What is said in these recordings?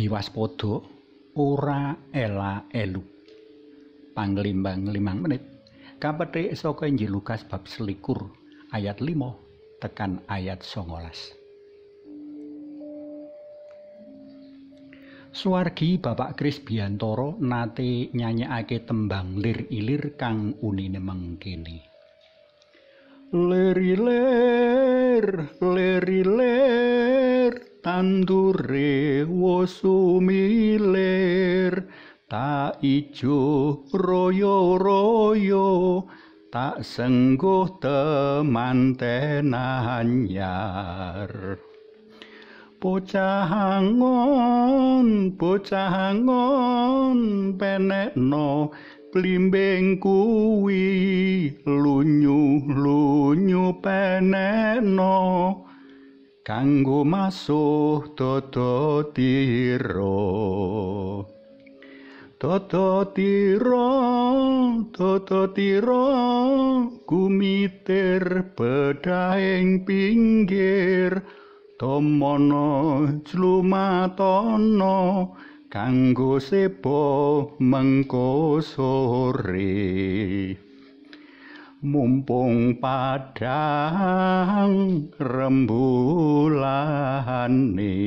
Diwaspodo ora ela elu. Panglimbang limang menit kapethik esok Injil Lukas bab selikur ayat limo tekan ayat songolas Suwargi Bapak Kris Biantoro nate nyanyiake tembang lir ilir kang unine mengkini. Lir ilir, lir ilir. tandure wosu milir tak ijo royo-royo tak sengguh temantenan nyar bocah angon bocah angon penekno blimbing kuwi lunyu lunyu penekno kanggo masuh toto tiro toto tiro toto tiro kumitir pedhaing pinggir tomono jlumatono, kanggo sepo mengko mumpung padhang rembulane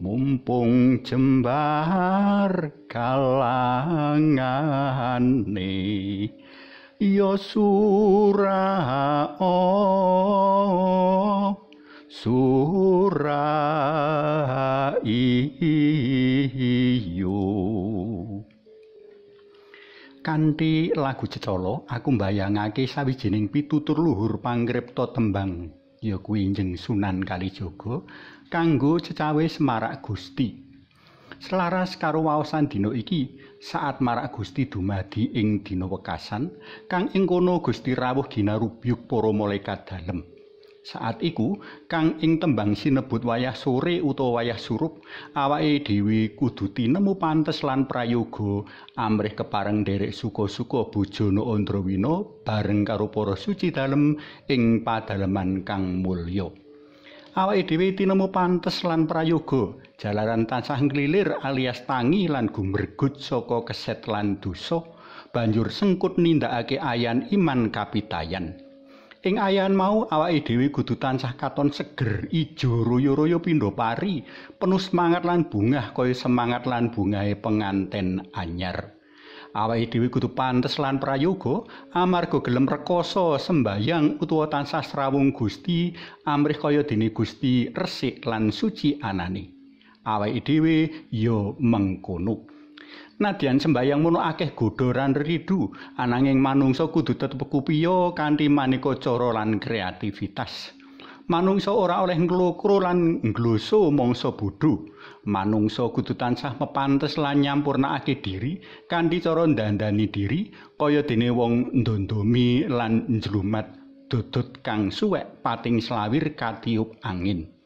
mumpung jembar kalangane ya surah oh surah kanthi lagu cecolo aku mbayangake sawijining pitutur luhur pangripta tembang ya kuwi Injeng Sunan Kalijaga kanggo cecawe semarak Gusti Selaras karo waosan dina iki, saat marak Gusti dumadi ing dina wekasan, kang ing kono Gusti rawuh ginarubyuk para malaikat dalem. Saat iku kang ing tembang sinebut wayah sore utawa wayah surup, awake dhewe kudu tinemu pantes lan prayoga amrih kepareng nderek suka-suka bojone Andrawina bareng karo para suci dalem ing padaleman kang mulya. Awake dhewe tinemu pantes lan prayoga jalaran tansah nglilir alias tangi lan gumregut saka keset lan dosa, banjur sengkut nindakake ayan iman kapitayan. ing ayan mau awake dhewe kudu tansah katon seger ijo royo-royo pindho pari penuh semangat lan bungah kaya semangat lan bungahe penganten anyar awake dhewe kudu pantes lan prayoga amarga gelem rekoso sembayang utawa tansah srawung Gusti amrih kaya dene Gusti resik lan suci anane awake dhewe ya mengkonuk Nadyan sembayang mono akeh godoran ridu ananging manungsa kudu tetep kupiya kanthi maneka cara lan kreativitas. Manungsa ora oleh nglukro lan ngloso mangsa bodho. Manungsa kudu tansah mepantes lan nyampurnakake diri kanthi cara ndandani diri kaya dene wong ndondomi lan njlumat dudut kang suwek pating slawir katiup angin.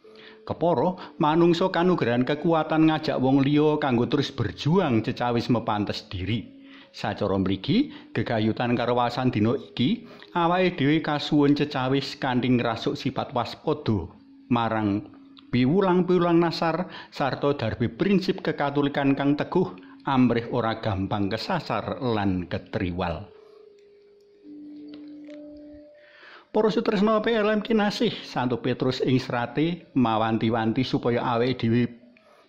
keporo manungsa kanugrahan kekuatan ngajak wong liya kanggo terus berjuang cecawis mepantes diri sacara mriki gegayutan karo wasan dina iki awake dhewe kasuwun cecawis kanthi ngrasuk sifat waspada marang piwulang-piwulang nasar sarta darbi prinsip kekatulikan kang teguh amrih ora gampang kesasar lan ketriwal Para sutresna PLM kinasih Santo Petrus ing srate mawanti-wanti supaya awake dhewe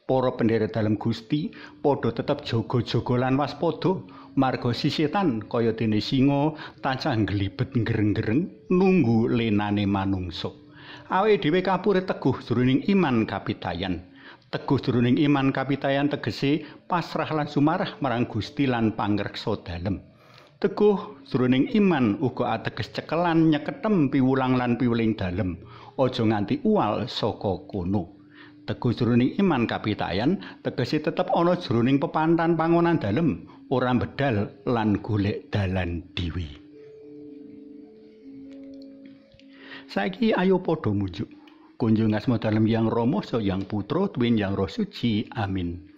para pendere dalam Gusti padha tetep jaga-jaga lan waspada marga sisetan kaya dene singa tansah nglibet ngereng-gereng nunggu lenane manungsa. Awake dhewe kapure teguh jroning iman kapitayan. Teguh jroning iman kapitayan tegesi, pasrah lan sumarah marang Gusti lan pangreksa dalem. teguh jroning iman uga ateges cekelan nyeketem piwulang lan piwuling dalem aja nganti ual saka kono teguh jroning iman kapitayan tegese tetep ana jroning pepantan pangonan dalem ora bedal lan golek dalan dhewe saiki ayo padha mujuk kunjung asma dalem yang romo so yang putra twin yang roh suci amin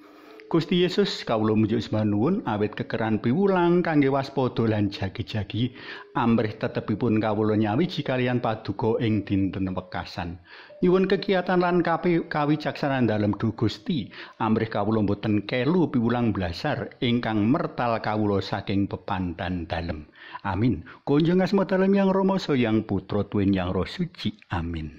Gusti Yesus kawula mujuk semanuwun awit kekeran piwulang kangge waspada lan jagi-jagi amrih tetepipun kawula nyawiji kalian paduka ing dinten wekasan. Nyuwun kegiatan lan kapi dalem Duh Gusti amrih kawula boten kelu piwulang blasar ingkang mertal kawula saking pepantan dalem. Amin. Kunjung asma dalem yang Rama yang Putra Tuwin yang Roh Suci. Amin.